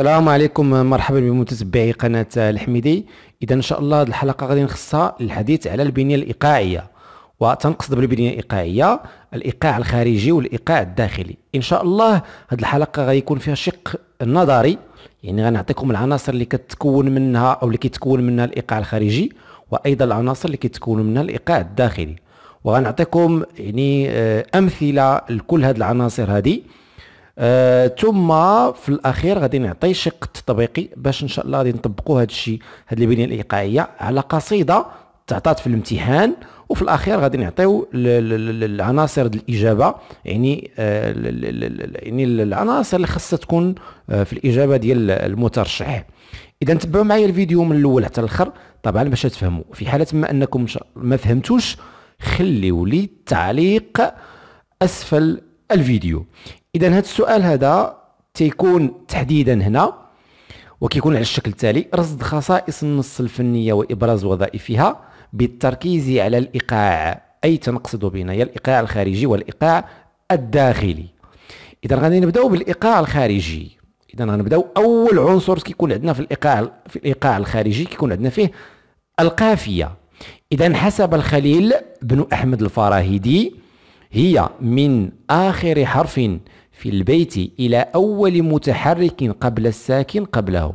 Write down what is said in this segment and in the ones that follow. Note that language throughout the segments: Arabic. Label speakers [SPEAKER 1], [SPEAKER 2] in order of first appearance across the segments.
[SPEAKER 1] السلام عليكم مرحبا بمتتبعي قناة الحميدي إذا إن شاء الله هذه الحلقة غادي نخصها الحديث على البنية الإيقاعية وتنقصد بالبنية الإيقاعية الإيقاع الخارجي والإيقاع الداخلي إن شاء الله هذه الحلقة غادي يكون فيها شق نظري يعني غنعطيكم العناصر اللي كتكون منها أو اللي كيتكون منها الإيقاع الخارجي وأيضا العناصر اللي كيتكون منها الإيقاع الداخلي وغنعطيكم يعني آه، أمثلة لكل هذه العناصر هذه آه ثم في الاخير غادي نعطي شق تطبيقي باش ان شاء الله غادي نطبقوا هذا الشيء هذه البنيه الايقاعيه على قصيده تعطات في الامتحان وفي الاخير غادي نعطيو العناصر الاجابه يعني آه، يعني العناصر اللي خاصها تكون آه، في الاجابه ديال المترشح اذا تبعوا معايا الفيديو من الاول حتى الاخر طبعا باش تفهموا في حاله ما انكم ما فهمتوش خليوا لي التعليق اسفل الفيديو اذا هذا السؤال هذا تيكون تحديدا هنا وكيكون على الشكل التالي رصد خصائص النص الفنيه وابراز وظائفها بالتركيز على الايقاع اي تنقصد بنا هي الايقاع الخارجي والايقاع الداخلي اذا غادي نبداو بالايقاع الخارجي اذا غنبداو اول عنصر كيكون عندنا في الايقاع في الايقاع الخارجي كيكون عندنا فيه القافيه اذا حسب الخليل بن احمد الفراهيدي هي من اخر حرف في البيت إلى أول متحرك قبل الساكن قبله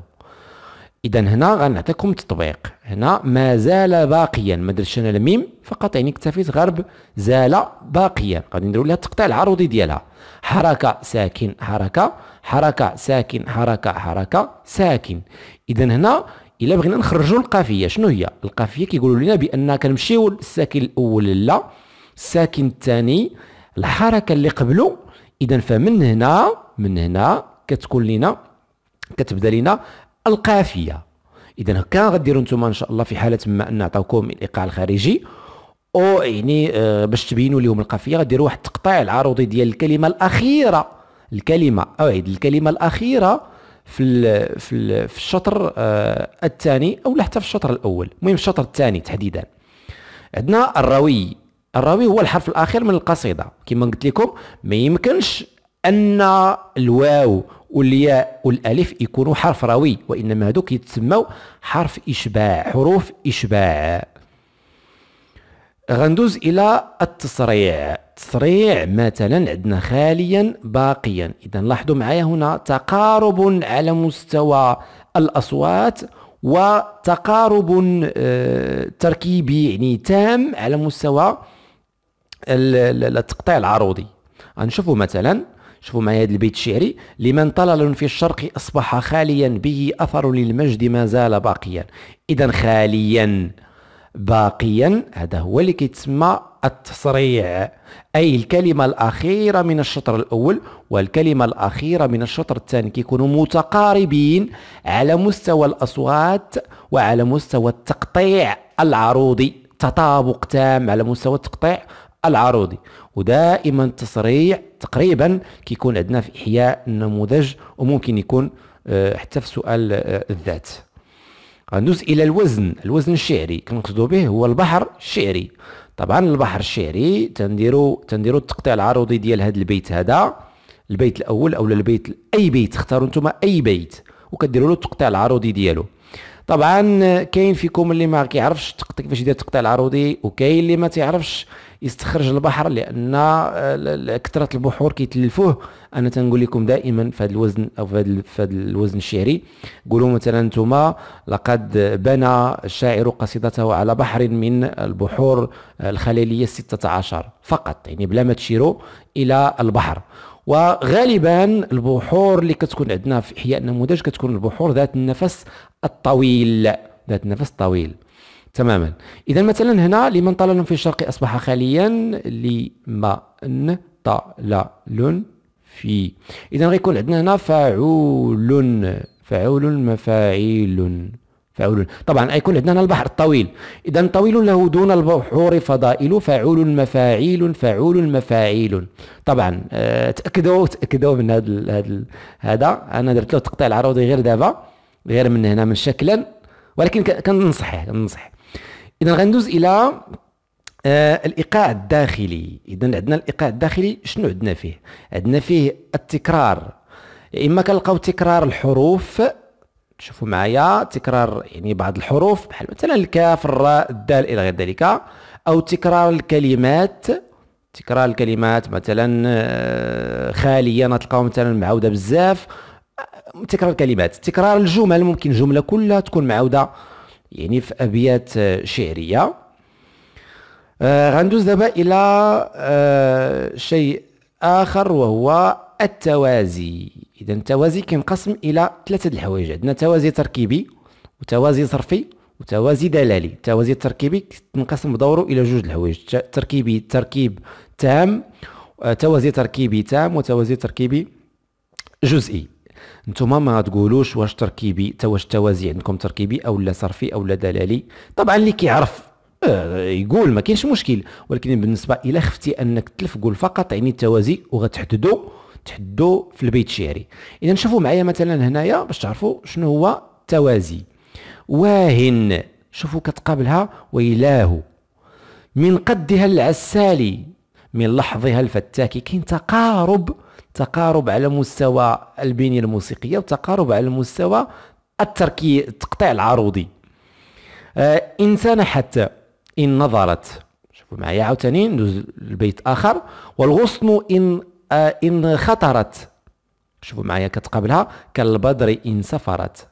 [SPEAKER 1] إذا هنا غنعطيكم تطبيق هنا ما زال باقيا ما درتش أنا الميم فقط يعني اكتفيت غرب زال باقيا غادي نديرو لها التقطيع العروضي ديالها حركة ساكن حركة حركة ساكن حركة حركة ساكن إذا هنا الا بغينا نخرجوا القافيه شنو هي القافيه كيقولوا لنا بان كنمشيو للساكن الاول لا الساكن الثاني الحركه اللي قبله اذا فمن هنا من هنا كتكون لنا كتبدا لنا القافيه اذا هكا غديروا نتوما ان شاء الله في حاله ما ان عطاوكم الايقاع الخارجي او يعني آه باش تبينوا لهم القافيه غديروا واحد التقطيع العروضي ديال الكلمه الاخيره الكلمه او عيد الكلمه الاخيره في الـ في الـ في الشطر آه الثاني او حتى في الشطر الاول المهم الشطر الثاني تحديدا عندنا الروي الراوي هو الحرف الاخير من القصيده كما قلت لكم ما يمكنش ان الواو والياء والالف يكونوا حرف راوي وانما هذوك يتسموا حرف اشباع حروف اشباع غندوز الى التصريع تصريع مثلا عندنا خاليا باقيا اذا لاحظوا معايا هنا تقارب على مستوى الاصوات وتقارب آه، تركيبي يعني تام على مستوى التقطيع العروضي غنشوفوا مثلا شوفوا معايا هذا البيت الشعري لمن طلل في الشرق اصبح خاليا به اثر للمجد ما زال باقيا اذا خاليا باقيا هذا هو اللي كيتسمى التصريع اي الكلمه الاخيره من الشطر الاول والكلمه الاخيره من الشطر الثاني كيكونوا متقاربين على مستوى الاصوات وعلى مستوى التقطيع العروضي تطابق تام على مستوى التقطيع العروضي ودائما التصريع تقريبا كيكون عندنا في احياء النموذج وممكن يكون آه، حتى في سؤال آه، الذات غندوز الى الوزن الوزن الشعري كنقصدو به هو البحر الشعري طبعا البحر الشعري تنديرو تنديرو التقطيع العروضي ديال هذا البيت هذا البيت الاول او البيت اي بيت اختاروا نتوما اي بيت وكديروا له التقطيع العروضي ديالو طبعا آه، كاين فيكم اللي ما كيعرفش كيفاش يدير التقطيع العروضي وكاين اللي ما تيعرفش يستخرج البحر لان آه، كثره البحور كيتلفوه انا تنقول لكم دائما في هذا الوزن او في هذا الوزن الشعري قولوا مثلا انتم لقد بنى الشاعر قصيدته على بحر من البحور آه، الخليليه 16 فقط يعني بلا ما تشيروا الى البحر وغالبا البحور اللي كتكون عندنا في احياء النموذج كتكون البحور ذات النفس الطويل ذات النفس الطويل تماما اذا مثلا هنا لمن طال في الشرق اصبح خاليا لمن طال في اذا غيكون عندنا هنا فاعول فاعول مفاعيل فاعول طبعا غيكون عندنا هنا البحر الطويل اذا طويل له دون البحور فضائل فاعول مفاعيل فاعول مفاعيل طبعا آه، تاكدوا تاكدوا من هذا هذا انا درت له التقطيع العروضي غير دابا غير من هنا من شكلا ولكن كنصحه كنصح اذا غندوز الى آه الايقاع الداخلي اذا عندنا الايقاع الداخلي شنو عندنا فيه عندنا فيه التكرار يا اما كنلقاو تكرار الحروف شوفوا معايا تكرار يعني بعض الحروف بحال مثلا الكاف الراء الدال الى غير ذلك او تكرار الكلمات تكرار الكلمات مثلا آه، خاليه نتلقاو مثلا معوده بزاف تكرار الكلمات تكرار الجمل ممكن جمله كلها تكون معوده يعني في ابيات آه، شعريه آه، غندوز دابا الى آه، شيء اخر وهو التوازي اذا التوازي كينقسم الى ثلاثه الحوايج عندنا توازي تركيبي وتوازي صرفي وتوازي دلالي التوازي التركيبي كينقسم بدوره الى جوج الحوايج تركيبي تركيب تام توازي تركيبي تام وتوازي تركيبي جزئي نتوما ما تقولوش واش تركيبي تا واش التوازي عندكم تركيبي او لا صرفي او لا دلالي طبعا اللي كيعرف آه، يقول ما كاينش مشكل ولكن بالنسبه الى خفتي انك تلف قول فقط يعني التوازي وغتحددوا تحدوا في البيت الشعري اذا شوفوا معايا مثلا هنايا باش تعرفوا شنو هو التوازي واهن شوفوا كتقابلها ويلاه من قدها العسالي من لحظها الفتاكي كاين تقارب تقارب على مستوى البنيه الموسيقيه وتقارب على مستوى التركي التقطيع العروضي آه انسان حتى ان نظرت شوفوا معايا عاوتاني ندوز لبيت اخر والغصن ان آه ان خطرت شوفوا معايا كتقابلها كالبدر ان سفرت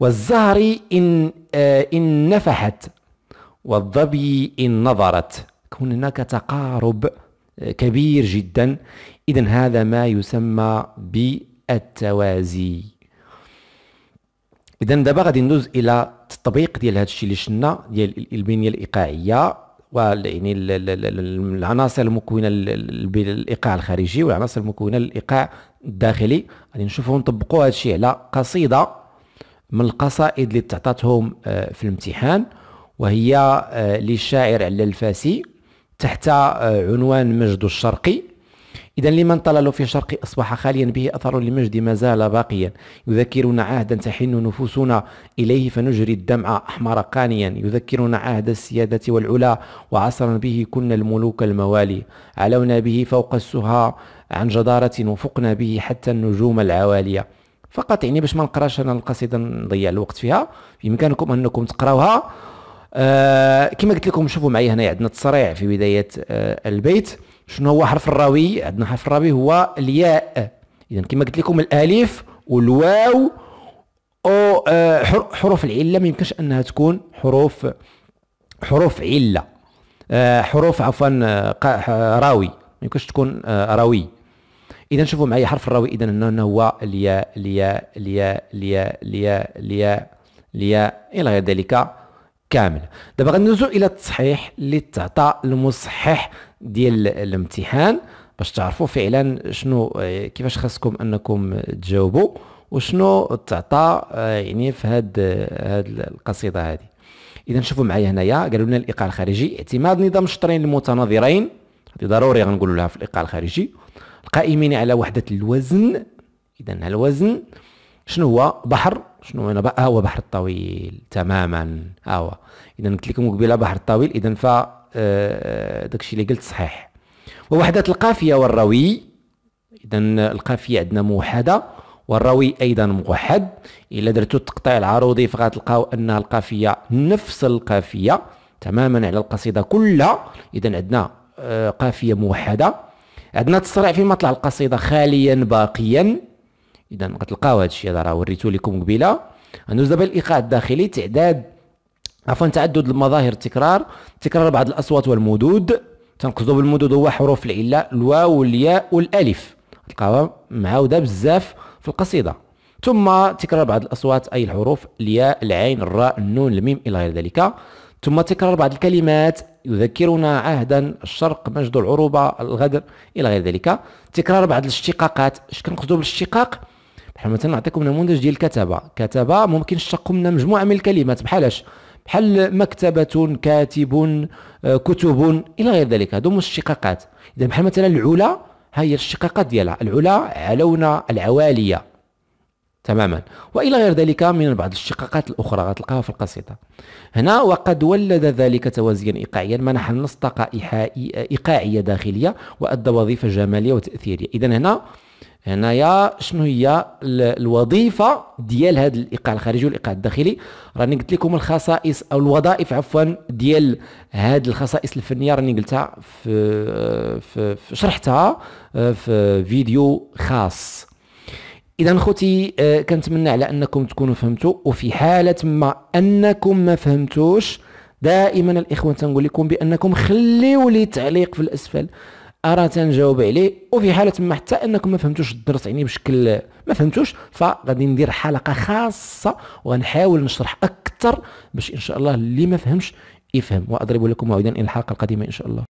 [SPEAKER 1] والزهر ان آه ان نفحت والظبي ان نظرت كون هناك تقارب كبير جدا إذا هذا ما يسمى بالتوازي إذا دابا غادي ندوز إلى التطبيق ديال هذا الشيء اللي شلنا ديال البنية الإيقاعية ويعني العناصر المكونه للايقاع الخارجي والعناصر المكونه للايقاع الداخلي غادي نشوفوا نطبقوا هذا الشيء على قصيده من القصائد اللي تعطاتهم آه، في الامتحان وهي آه، للشاعر على الفاسي تحت آه، عنوان مجد الشرقي إذا لمن طلل في الشرق أصبح خاليا به أثر لمجد ما زال باقيا يذكرنا عهدا تحن نفوسنا إليه فنجري الدمع أحمر قانيا يذكرنا عهد السيادة والعلا وعصرا به كنا الملوك الموالي علونا به فوق السها عن جدارة وفقنا به حتى النجوم العوالية فقط يعني باش ما نقراش انا القصيده نضيع الوقت فيها بامكانكم انكم تقراوها آه، كما قلت لكم شوفوا معايا هنا عندنا تصريع في بدايه آه البيت شنو هو حرف الراوي عندنا حرف الراوي هو الياء اذا كما قلت لكم الالف والواو او آه حروف العله ما يمكنش انها تكون حروف حروف عله آه حروف عفوا آه راوي ما يمكنش تكون آه راوي اذا شوفوا معايا حرف الراوي اذا انه هو الياء الياء الياء الياء الياء الياء الى غير ذلك كامل دابا غندوزو الى التصحيح اللي تعطى المصحح ديال الامتحان باش تعرفوا فعلا شنو آه، كيفاش خاصكم انكم تجاوبوا وشنو تعطى آه، يعني في هاد آه، هاد القصيده هذه اذا شوفوا معايا هنايا قالوا لنا الايقاع الخارجي اعتماد نظام الشطرين المتناظرين هذه ضروري غنقولوا لها في الايقاع الخارجي القائمين على وحده الوزن اذا الوزن شنو هو بحر شنو هنا بقى هو بحر الطويل تماما ها هو اذا قلت لكم قبيله بحر الطويل اذا ف آه، داكشي اللي قلت صحيح ووحدات القافيه والروي اذا القافيه عندنا موحده والروي ايضا موحد الا درتو التقطيع العروضي فغتلقاو ان القافيه نفس القافيه تماما على القصيده كلها اذا عندنا آه، قافيه موحده عندنا التصريع فيما طلع القصيده خاليا باقيا اذا غتلقاو هذا الشيء هذا راه وريته لكم قبيله ندوز دابا الايقاع الداخلي تعداد عفوا تعدد المظاهر التكرار تكرار بعض الاصوات والمدود تنقصدوا بالمدود هو حروف العله الواو والياء والالف تلقاوها معاوده بزاف في القصيده ثم تكرار بعض الاصوات اي الحروف الياء العين الراء النون الميم الى غير ذلك ثم تكرار بعض الكلمات يذكرنا عهدا الشرق مجد العروبه الغدر الى غير ذلك تكرار بعض الاشتقاقات اش كنقصدوا بالاشتقاق بحال مثلا نعطيكم نموذج ديال كتبه كتبه ممكن نشقوا منها مجموعه من الكلمات بحالاش بحال مكتبه كاتب آه، كتب الى غير ذلك هادو الشقاقات اذا بحال مثلا العلا ها هي الشقاقات ديالها العلا علونا العواليه تماما والى غير ذلك من بعض الشقاقات الاخرى غتلقاها في القصيده هنا وقد ولد ذلك توازيا ايقاعيا منح النص طاقه ايقاعيه داخليه وادى وظيفه جماليه وتاثيريه اذا هنا هنايا شنو هي الوظيفه ديال هذا الايقاع الخارجي والايقاع الداخلي راني قلت لكم الخصائص او الوظائف عفوا ديال هذه الخصائص الفنيه راني قلتها في, في, في شرحتها آه، في فيديو خاص اذا خوتي آه، كنتمنى على انكم تكونوا فهمتوا وفي حاله ما انكم ما فهمتوش دائما الاخوان تنقول لكم بانكم خليوا لي تعليق في الاسفل ارى تنجاوب عليه وفي حاله ما حتى انكم ما فهمتوش الدرس يعني بشكل ما فهمتوش فغادي ندير حلقه خاصه وغنحاول نشرح اكثر باش ان شاء الله اللي ما فهمش يفهم واضرب لكم موعدا الى الحلقه القادمه ان شاء الله